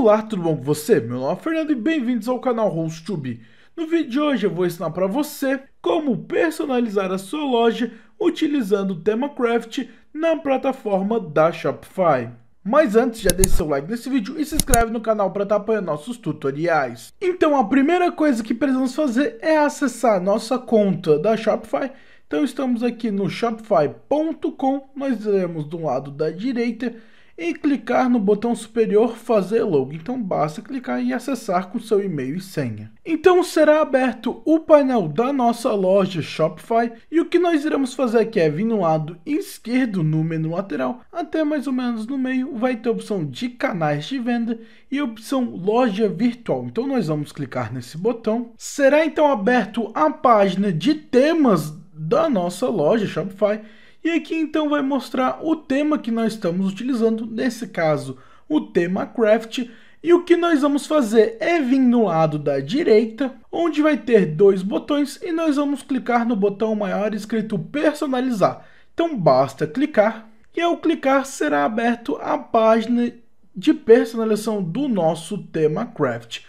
Olá, tudo bom com você? Meu nome é Fernando e bem-vindos ao canal host No vídeo de hoje eu vou ensinar para você como personalizar a sua loja utilizando o tema Craft na plataforma da Shopify. Mas antes, já deixe seu like nesse vídeo e se inscreve no canal para estar tá apoiando nossos tutoriais. Então a primeira coisa que precisamos fazer é acessar a nossa conta da Shopify. Então estamos aqui no shopify.com, nós iremos do lado da direita e clicar no botão superior Fazer logo. Então basta clicar e acessar com seu e-mail e senha. Então será aberto o painel da nossa loja Shopify e o que nós iremos fazer aqui é vir no lado esquerdo no menu lateral até mais ou menos no meio vai ter a opção de canais de venda e a opção loja virtual. Então nós vamos clicar nesse botão. Será então aberto a página de temas da nossa loja Shopify e aqui então vai mostrar o tema que nós estamos utilizando, nesse caso o tema craft, e o que nós vamos fazer é vir no lado da direita, onde vai ter dois botões e nós vamos clicar no botão maior escrito personalizar. Então basta clicar e ao clicar será aberto a página de personalização do nosso tema craft.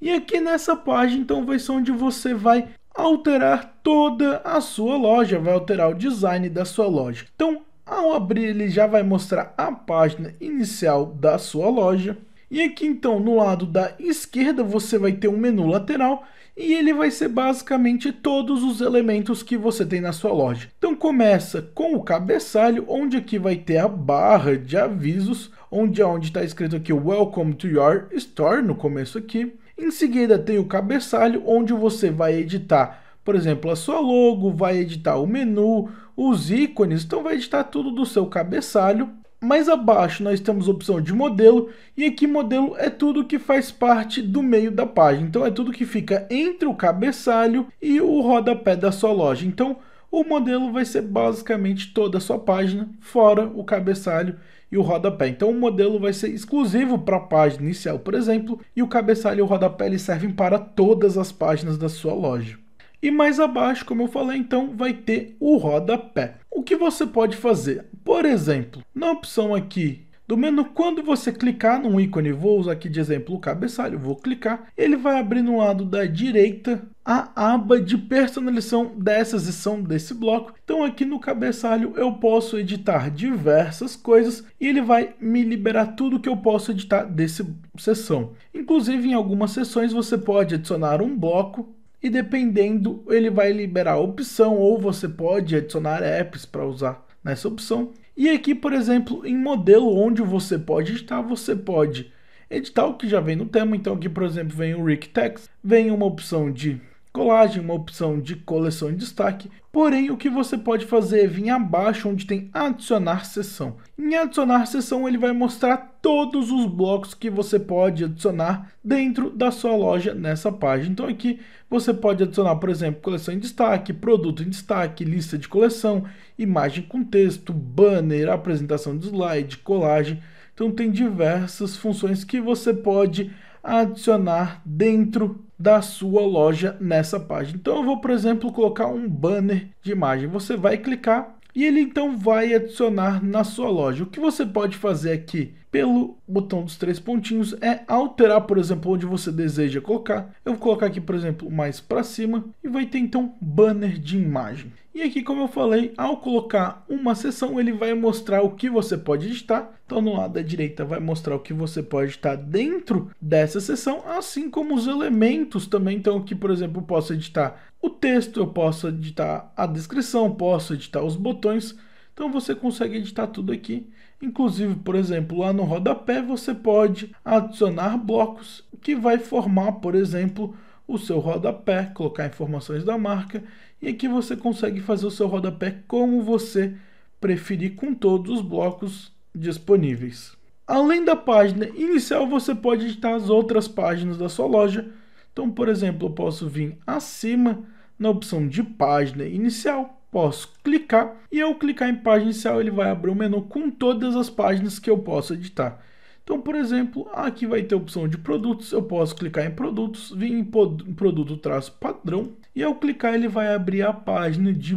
E aqui nessa página então vai ser onde você vai alterar toda a sua loja, vai alterar o design da sua loja. Então, ao abrir, ele já vai mostrar a página inicial da sua loja. E aqui então, no lado da esquerda, você vai ter um menu lateral e ele vai ser basicamente todos os elementos que você tem na sua loja. Então começa com o cabeçalho, onde aqui vai ter a barra de avisos, onde é está escrito aqui Welcome to your store no começo aqui. Em seguida tem o cabeçalho, onde você vai editar, por exemplo, a sua logo, vai editar o menu, os ícones, então vai editar tudo do seu cabeçalho. Mais abaixo nós temos a opção de modelo, e aqui modelo é tudo que faz parte do meio da página. Então é tudo que fica entre o cabeçalho e o rodapé da sua loja. Então o modelo vai ser basicamente toda a sua página, fora o cabeçalho e o rodapé. Então o modelo vai ser exclusivo para a página inicial, por exemplo, e o cabeçalho e o rodapé servem para todas as páginas da sua loja. E mais abaixo, como eu falei, então vai ter o rodapé. O que você pode fazer? Por exemplo, na opção aqui do menu, quando você clicar num ícone, vou usar aqui de exemplo o cabeçalho, vou clicar, ele vai abrir no lado da direita a aba de personalização dessa seção desse bloco. Então aqui no cabeçalho eu posso editar diversas coisas e ele vai me liberar tudo que eu posso editar dessa seção. Inclusive em algumas seções você pode adicionar um bloco e dependendo ele vai liberar a opção ou você pode adicionar apps para usar nessa opção. E aqui, por exemplo, em modelo onde você pode editar, você pode editar o que já vem no tema. Então aqui, por exemplo, vem o Rick Text, vem uma opção de colagem, uma opção de coleção em destaque, porém o que você pode fazer é vir abaixo onde tem adicionar seção. Em adicionar seção ele vai mostrar todos os blocos que você pode adicionar dentro da sua loja nessa página. Então aqui você pode adicionar, por exemplo, coleção em destaque, produto em destaque, lista de coleção, imagem com texto, banner, apresentação de slide, colagem. Então tem diversas funções que você pode adicionar dentro da sua loja nessa página. Então eu vou, por exemplo, colocar um banner de imagem. Você vai clicar e ele então vai adicionar na sua loja. O que você pode fazer aqui pelo botão dos três pontinhos é alterar, por exemplo, onde você deseja colocar. Eu vou colocar aqui, por exemplo, mais para cima e vai ter então banner de imagem. E aqui, como eu falei, ao colocar uma seção, ele vai mostrar o que você pode editar. Então, no lado da direita vai mostrar o que você pode editar dentro dessa seção, assim como os elementos também. Então, aqui, por exemplo, eu posso editar o texto, eu posso editar a descrição, posso editar os botões então você consegue editar tudo aqui. Inclusive, por exemplo, lá no rodapé você pode adicionar blocos que vai formar, por exemplo, o seu rodapé, colocar informações da marca e aqui você consegue fazer o seu rodapé como você preferir com todos os blocos disponíveis. Além da página inicial, você pode editar as outras páginas da sua loja. Então, por exemplo, eu posso vir acima na opção de página inicial posso clicar e ao clicar em página inicial ele vai abrir um menu com todas as páginas que eu posso editar. Então, por exemplo, aqui vai ter a opção de produtos, eu posso clicar em produtos, vir em produto traço padrão e ao clicar ele vai abrir a página de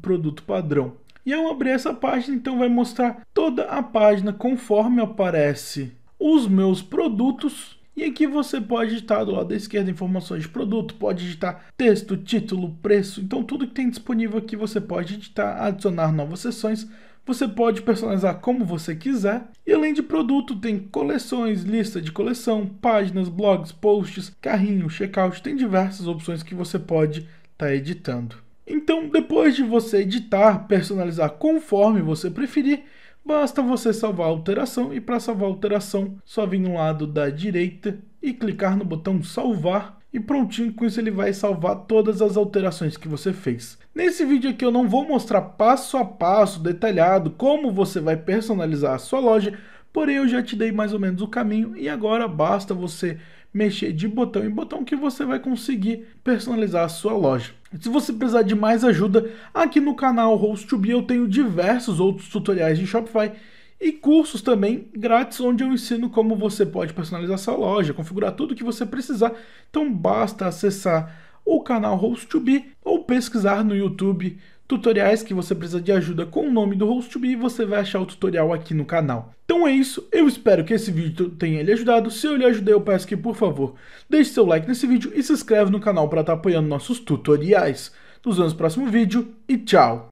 produto padrão. E ao abrir essa página, então vai mostrar toda a página conforme aparece os meus produtos e aqui você pode editar do lado da esquerda informações de produto, pode editar texto, título, preço, então tudo que tem disponível aqui você pode editar adicionar novas seções, você pode personalizar como você quiser. E além de produto, tem coleções, lista de coleção, páginas, blogs, posts, carrinho, checkout, tem diversas opções que você pode estar tá editando. Então, depois de você editar, personalizar conforme você preferir, Basta você salvar a alteração e para salvar a alteração, só vir no lado da direita e clicar no botão salvar e prontinho, com isso ele vai salvar todas as alterações que você fez. Nesse vídeo aqui eu não vou mostrar passo a passo detalhado como você vai personalizar a sua loja, porém eu já te dei mais ou menos o caminho e agora basta você mexer de botão em botão que você vai conseguir personalizar a sua loja. Se você precisar de mais ajuda, aqui no canal Host2B eu tenho diversos outros tutoriais de Shopify e cursos também grátis onde eu ensino como você pode personalizar sua loja, configurar tudo que você precisar. Então basta acessar o canal Host2B ou pesquisar no YouTube tutoriais que você precisa de ajuda com o nome do host e você vai achar o tutorial aqui no canal. Então é isso, eu espero que esse vídeo tenha lhe ajudado. Se eu lhe ajudei, eu peço que, por favor, deixe seu like nesse vídeo e se inscreve no canal para estar tá apoiando nossos tutoriais. Nos vemos no próximo vídeo e tchau!